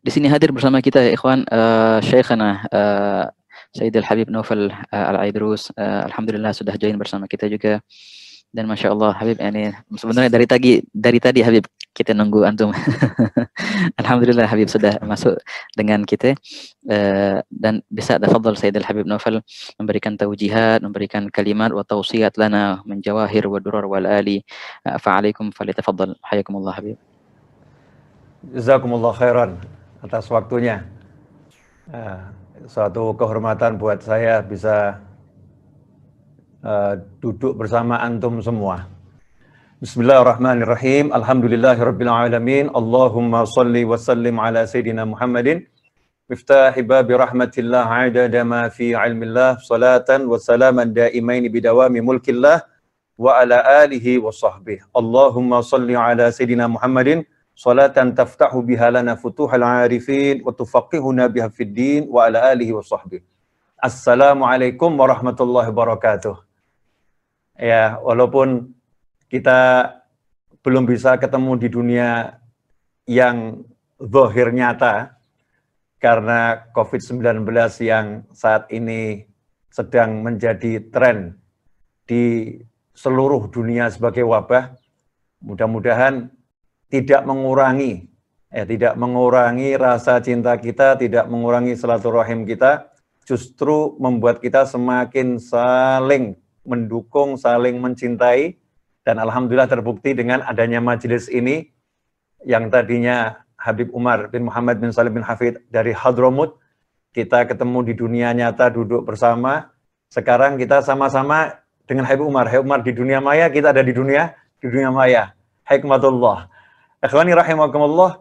Di sini hadir bersama kita ya ikhwan uh, Syekhana uh, Sayyid Al-Habib Naufal uh, eh, Al-Aidrus. Uh, Alhamdulillah sudah join bersama kita juga. Dan Masya Allah Habib ini sebenarnya dari tadi dari tadi Habib kita nunggu antum. Alhamdulillah Habib sudah masuk dengan kita uh, dan bisa tafadhal Sayyid Al-Habib Naufal memberikan taujihat, memberikan kalimat wa tawsiyat lana min jawahir wa durar wal ali. Uh, Fa'alaikum Hayakumullah Habib. Jazakumullah khairan atas waktunya. Uh, suatu kehormatan buat saya bisa uh, duduk bersama antum semua. Bismillahirrahmanirrahim. Alhamdulillahirrabbilalamin. Allahumma salli wa sallim ala Sayyidina Muhammadin. Miftah babi rahmatillah adada ma fi ilmillah. Salatan wa salaman daimaini bidawami mulkillah. Wa ala alihi wa sahbihi. Allahumma salli ala Sayyidina Muhammadin salatan taftahu biha lana futuhal arifin wa tufaqihuna biha fid din wa ala alihi wa sahbihi. Assalamualaikum warahmatullahi wabarakatuh. Ya, walaupun kita belum bisa ketemu di dunia yang zahir nyata karena COVID-19 yang saat ini sedang menjadi tren di seluruh dunia sebagai wabah. Mudah-mudahan tidak mengurangi ya tidak mengurangi rasa cinta kita, tidak mengurangi silaturahim kita, justru membuat kita semakin saling mendukung, saling mencintai dan alhamdulillah terbukti dengan adanya majelis ini yang tadinya Habib Umar bin Muhammad bin Salim bin Hafid dari Hadromut kita ketemu di dunia nyata duduk bersama. Sekarang kita sama-sama dengan Habib Umar. Habib Umar di dunia maya, kita ada di dunia di dunia maya. Hikmatullah. Akhwani rahimakumullah,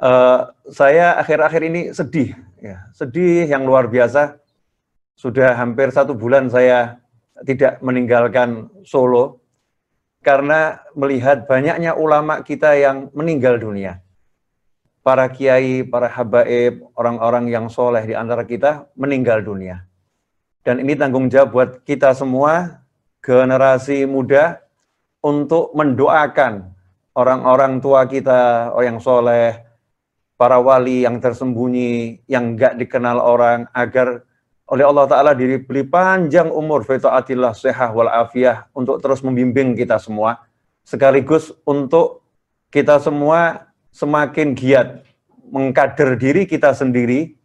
uh, saya akhir-akhir ini sedih, ya, sedih yang luar biasa. Sudah hampir satu bulan saya tidak meninggalkan Solo karena melihat banyaknya ulama kita yang meninggal dunia. Para kiai, para habaib, orang-orang yang soleh di antara kita meninggal dunia. Dan ini tanggung jawab buat kita semua, generasi muda, untuk mendoakan orang-orang tua kita, orang oh, yang soleh, para wali yang tersembunyi, yang gak dikenal orang, agar oleh Allah Ta'ala diri beli panjang umur, feta'atillah sehah wal afiyah, untuk terus membimbing kita semua, sekaligus untuk kita semua semakin giat mengkader diri kita sendiri,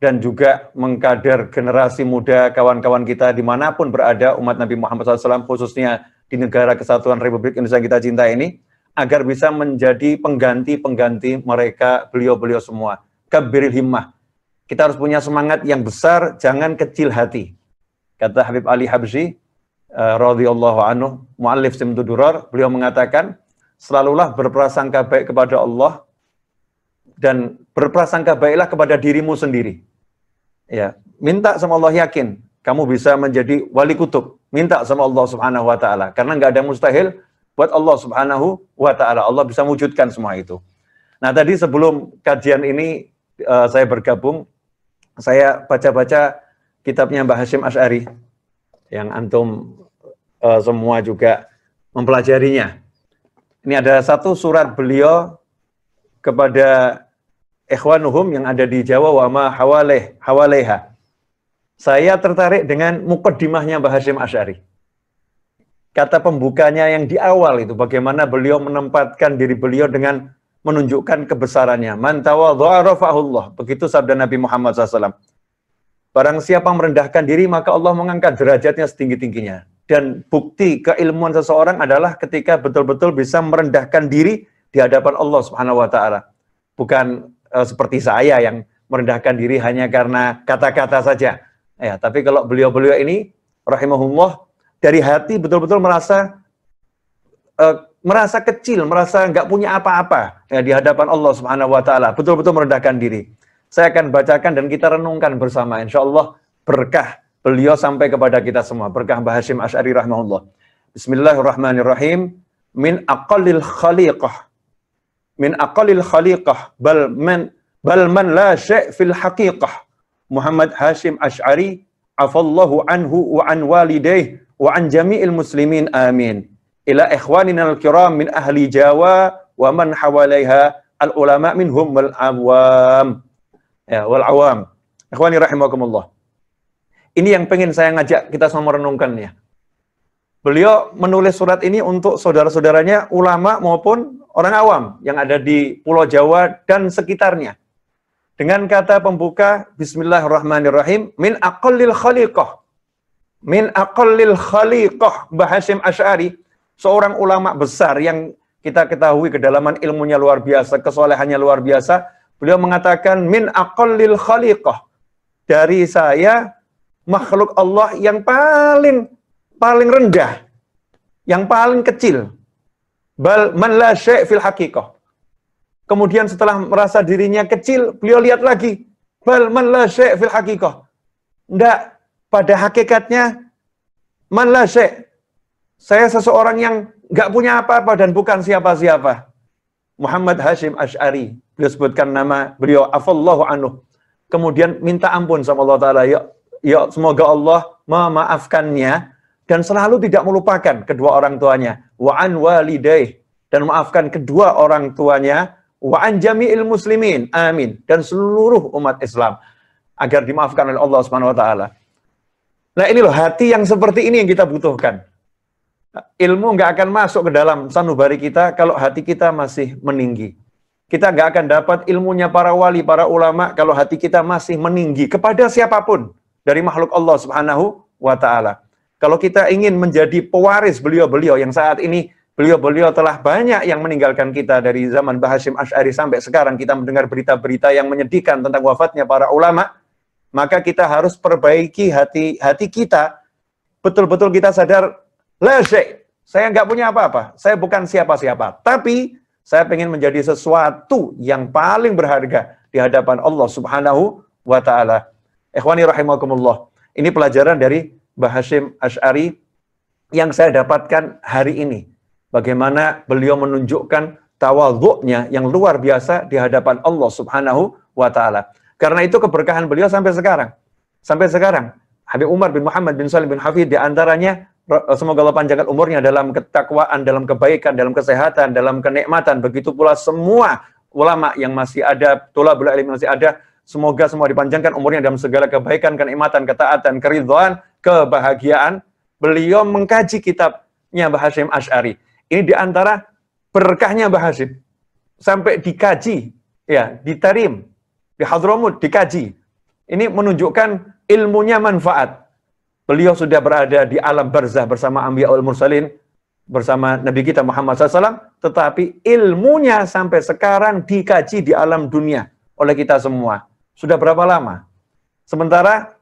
dan juga mengkader generasi muda kawan-kawan kita dimanapun berada umat Nabi Muhammad SAW khususnya di negara kesatuan Republik Indonesia yang kita cinta ini agar bisa menjadi pengganti-pengganti mereka beliau-beliau semua. Kabiril himmah. Kita harus punya semangat yang besar, jangan kecil hati. Kata Habib Ali Habsyi, uh, radhiyallahu anhu, muallif Simtudurar, beliau mengatakan, selalulah berprasangka baik kepada Allah dan berprasangka baiklah kepada dirimu sendiri. Ya, minta sama Allah yakin kamu bisa menjadi wali kutub. Minta sama Allah Subhanahu wa taala karena nggak ada mustahil buat Allah Subhanahu wa taala. Allah bisa wujudkan semua itu. Nah, tadi sebelum kajian ini uh, saya bergabung, saya baca-baca kitabnya Mbah Hashim Asy'ari yang antum uh, semua juga mempelajarinya. Ini ada satu surat beliau kepada ikhwanuhum yang ada di Jawa wa hawaleh hawaleha. Saya tertarik dengan mukaddimahnya Mbah Hashim Asy'ari kata pembukanya yang di awal itu bagaimana beliau menempatkan diri beliau dengan menunjukkan kebesarannya. Man Allah. Begitu sabda Nabi Muhammad SAW. Barang siapa merendahkan diri, maka Allah mengangkat derajatnya setinggi-tingginya. Dan bukti keilmuan seseorang adalah ketika betul-betul bisa merendahkan diri di hadapan Allah Subhanahu wa taala. Bukan e, seperti saya yang merendahkan diri hanya karena kata-kata saja. Ya, tapi kalau beliau-beliau ini rahimahullah dari hati betul-betul merasa uh, merasa kecil, merasa nggak punya apa-apa ya, di hadapan Allah Subhanahu wa taala, betul-betul merendahkan diri. Saya akan bacakan dan kita renungkan bersama insya Allah berkah beliau sampai kepada kita semua, berkah Mbah Hashim Asy'ari rahimahullah. Bismillahirrahmanirrahim. Min aqallil khaliqah. Min aqallil khaliqah bal man bal man la syai' fil haqiqah. Muhammad Hashim Asy'ari afallahu anhu wa an walidayh wa an jami'il muslimin amin ila ikhwanina al-kiram min ahli Jawa wa man hawalaiha al ulama minhum wal awam ya wal awam ikhwani ini yang pengen saya ngajak kita semua merenungkan ya beliau menulis surat ini untuk saudara-saudaranya ulama maupun orang awam yang ada di pulau Jawa dan sekitarnya dengan kata pembuka bismillahirrahmanirrahim min aqallil khaliqah min aqallil khaliqah Bahasim Asy'ari, seorang ulama besar yang kita ketahui kedalaman ilmunya luar biasa, kesolehannya luar biasa, beliau mengatakan min aqallil khaliqah. Dari saya makhluk Allah yang paling paling rendah, yang paling kecil. Bal man la syai' fil haqiqah. Kemudian setelah merasa dirinya kecil, beliau lihat lagi. Bal man la syai' fil haqiqah. ndak pada hakikatnya, man la Saya seseorang yang nggak punya apa-apa dan bukan siapa-siapa. Muhammad Hashim Ash'ari. Beliau sebutkan nama beliau, Afallahu Anhu. Kemudian minta ampun sama Allah Ta'ala. Ya, ya, semoga Allah memaafkannya dan selalu tidak melupakan kedua orang tuanya. Wa an walidaih. Dan maafkan kedua orang tuanya. Wa an jami'il muslimin. Amin. Dan seluruh umat Islam. Agar dimaafkan oleh Allah Subhanahu Wa Ta'ala. Nah ini loh, hati yang seperti ini yang kita butuhkan. Ilmu nggak akan masuk ke dalam sanubari kita kalau hati kita masih meninggi. Kita nggak akan dapat ilmunya para wali, para ulama kalau hati kita masih meninggi kepada siapapun dari makhluk Allah Subhanahu wa taala. Kalau kita ingin menjadi pewaris beliau-beliau yang saat ini beliau-beliau telah banyak yang meninggalkan kita dari zaman Bahasyim Ash'ari sampai sekarang kita mendengar berita-berita yang menyedihkan tentang wafatnya para ulama maka kita harus perbaiki hati hati kita. Betul-betul kita sadar, lesek, saya nggak punya apa-apa, saya bukan siapa-siapa. Tapi saya ingin menjadi sesuatu yang paling berharga di hadapan Allah Subhanahu wa taala. Ikhwani rahimakumullah. Ini pelajaran dari Mbah Hashim Ash'ari yang saya dapatkan hari ini. Bagaimana beliau menunjukkan tawadhu'nya yang luar biasa di hadapan Allah Subhanahu wa taala. Karena itu keberkahan beliau sampai sekarang. Sampai sekarang. Habib Umar bin Muhammad bin Salim bin Hafid diantaranya eh, semoga Allah panjangkan umurnya dalam ketakwaan, dalam kebaikan, dalam kesehatan, dalam kenikmatan. Begitu pula semua ulama yang masih ada, bulat ilmi masih ada, semoga semua dipanjangkan umurnya dalam segala kebaikan, kenikmatan, ketaatan, keridhaan, kebahagiaan. Beliau mengkaji kitabnya Mbah Hashim Ash'ari. Ini diantara berkahnya Mbah Hashim. Sampai dikaji, ya, ditarim, di Hadramut dikaji. Ini menunjukkan ilmunya manfaat. Beliau sudah berada di alam barzah bersama Ambiyaul Mursalin, bersama Nabi kita Muhammad SAW, tetapi ilmunya sampai sekarang dikaji di alam dunia oleh kita semua. Sudah berapa lama? Sementara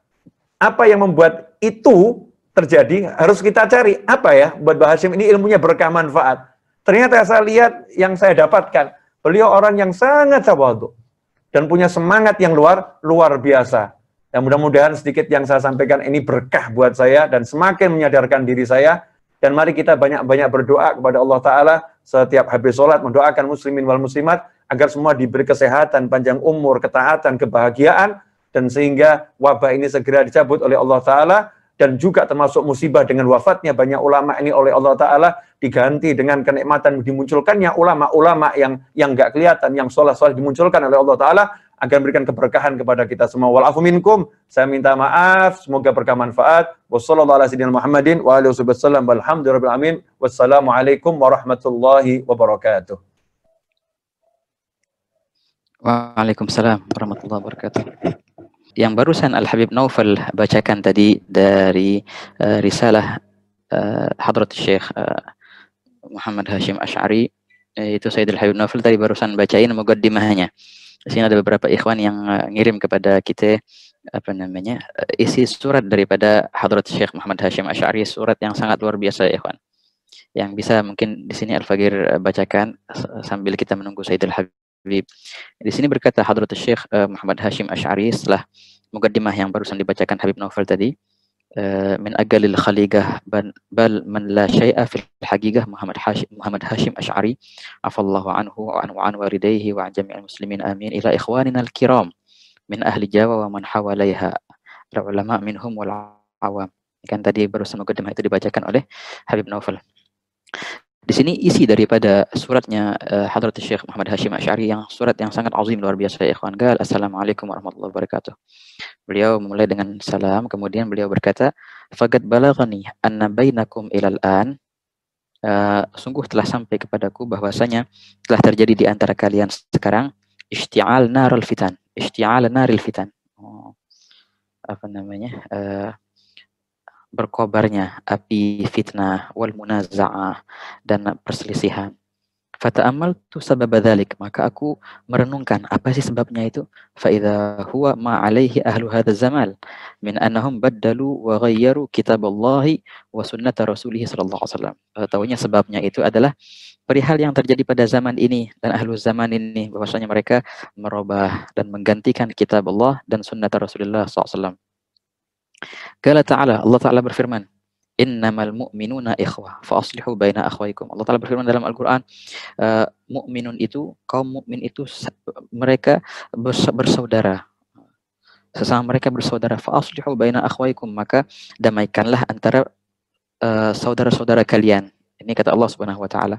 apa yang membuat itu terjadi harus kita cari apa ya buat Hashim ini ilmunya berkah manfaat. Ternyata saya lihat yang saya dapatkan, beliau orang yang sangat tawadhu dan punya semangat yang luar luar biasa. Dan mudah-mudahan sedikit yang saya sampaikan ini berkah buat saya dan semakin menyadarkan diri saya. Dan mari kita banyak-banyak berdoa kepada Allah Ta'ala setiap habis sholat, mendoakan muslimin wal muslimat agar semua diberi kesehatan, panjang umur, ketaatan, kebahagiaan, dan sehingga wabah ini segera dicabut oleh Allah Ta'ala dan juga termasuk musibah dengan wafatnya banyak ulama ini oleh Allah Ta'ala diganti dengan kenikmatan dimunculkannya ulama-ulama yang yang gak kelihatan, yang sholat-sholat dimunculkan oleh Allah Ta'ala akan memberikan keberkahan kepada kita semua. Walafu minkum, saya minta maaf, semoga berkah manfaat. Wassalamualaikum warahmatullahi wabarakatuh. Waalaikumsalam warahmatullahi wabarakatuh yang barusan Al Habib Naufal bacakan tadi dari uh, risalah uh, Hadrat Syekh uh, eh, Muhammad Hashim Ash'ari itu Sayyid Habib Naufal tadi barusan bacain mukaddimahnya. Di sini ada beberapa ikhwan yang uh, ngirim kepada kita apa namanya uh, isi surat daripada Hadrat Syekh Muhammad Hashim Ash'ari surat yang sangat luar biasa ikhwan yang bisa mungkin di sini Al Fagir bacakan sambil kita menunggu Sayyidul Habib Habib. Di sini berkata Hadrat Syekh uh, Muhammad Hashim Ash'ari setelah mukaddimah yang barusan dibacakan Habib Novel tadi uh, min agalil khaligah bal, bal man la syai'a fil haqiqah Muhammad Hashim Muhammad Hashim Ash'ari afallahu anhu wa an wa an wa an jami'il muslimin amin ila ikhwanina al-kiram min ahli Jawa wa man hawalaiha ulama minhum wal awam. Kan tadi barusan mukaddimah itu dibacakan oleh Habib Novel. Di sini isi daripada suratnya uh, Hadrat Syekh Muhammad Hashim Asy'ari yang surat yang sangat azim luar biasa ya ikhwan. Gal, Assalamualaikum warahmatullahi wabarakatuh. Beliau mulai dengan salam, kemudian beliau berkata, fagat balagani anna bainakum ilal an" Uh, sungguh telah sampai kepadaku bahwasanya telah terjadi di antara kalian sekarang isti'al narul fitan isti'al naril fitan oh, apa namanya uh, berkobarnya api fitnah wal munaza'ah dan perselisihan. Fata'amal tu sebab dhalik. Maka aku merenungkan apa sih sebabnya itu. Fa'idha huwa ma'alaihi ahlu hadha zamal. Min annahum baddalu wa ghayyaru kitab Allahi wa sunnat rasulihi sallallahu alaihi wasallam. Eh, Tahunya sebabnya itu adalah perihal yang terjadi pada zaman ini dan ahlu zaman ini. bahwasanya mereka merubah dan menggantikan kitab Allah dan sunnata Rasulullah SAW. Kala ta'ala, Allah Ta'ala berfirman, innamal mu'minuna ikhwah fa'aslihu baina akhwaikum. Allah Taala berfirman dalam Al-Qur'an, uh, mu'minun itu kaum mu'min itu mereka bersaudara. Sesama mereka bersaudara Fa'aslihu baina akhwaikum, maka damaikanlah antara eh, saudara-saudara uh, saudara -saudara kalian. Ini kata Allah Subhanahu wa taala.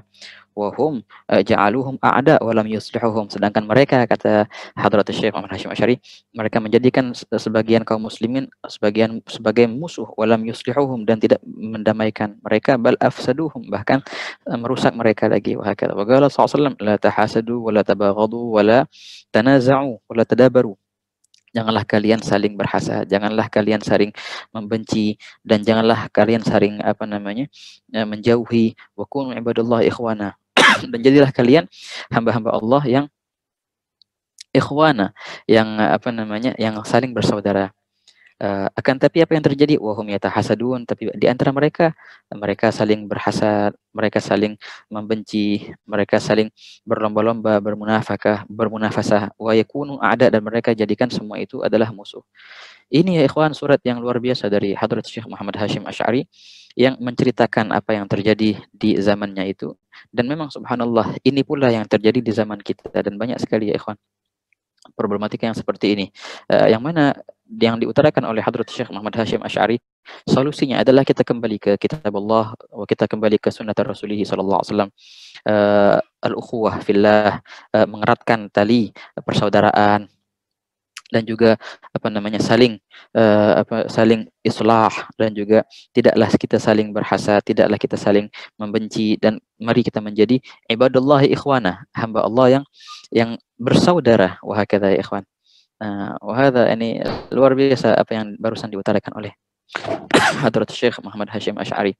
Wahum eh, ja'aluhum a'da wa lam yuslihuhum. Sedangkan mereka kata Hadrat Syekh Muhammad Hasyim Asy'ari, mereka menjadikan sebagian kaum muslimin sebagian sebagai musuh wa lam yuslihuhum dan tidak mendamaikan mereka bal afsaduhum bahkan eh, merusak mereka lagi. Wa hakadha. Wa qala sallallahu alaihi wasallam la tahasadu wa la tabaghadu wa la tanaza'u wa la tadabaru. Janganlah kalian saling berhasa, janganlah kalian saling membenci dan janganlah kalian saling apa namanya eh, menjauhi. Wa kunu ibadallah ikhwana. dan jadilah kalian hamba-hamba Allah yang ikhwana yang apa namanya yang saling bersaudara Uh, akan tapi apa yang terjadi wahum hasadun. tapi di antara mereka mereka saling berhasad mereka saling membenci mereka saling berlomba-lomba bermunafakah bermunafasah wa yakunu ada dan mereka jadikan semua itu adalah musuh ini ya ikhwan surat yang luar biasa dari Hadrat Syekh Muhammad Hashim ashari yang menceritakan apa yang terjadi di zamannya itu dan memang subhanallah ini pula yang terjadi di zaman kita dan banyak sekali ya ikhwan problematika yang seperti ini uh, yang mana yang diutarakan oleh Hadrat Syekh Muhammad Hashim Ash'ari, solusinya adalah kita kembali ke kitab Allah, kita kembali ke sunnah Rasulullah sallallahu alaihi wasallam. Eh, al-ukhuwah fillah, uh, mengeratkan tali eh, persaudaraan dan juga apa namanya saling uh, apa saling islah dan juga tidaklah kita saling berhasad, tidaklah kita saling membenci dan mari kita menjadi ibadallah ikhwana, hamba Allah yang yang bersaudara wahai ya ikhwan. Nah, wahada ini luar biasa apa yang barusan diutarakan oleh Hadrat Syekh Muhammad Hashim Ash'ari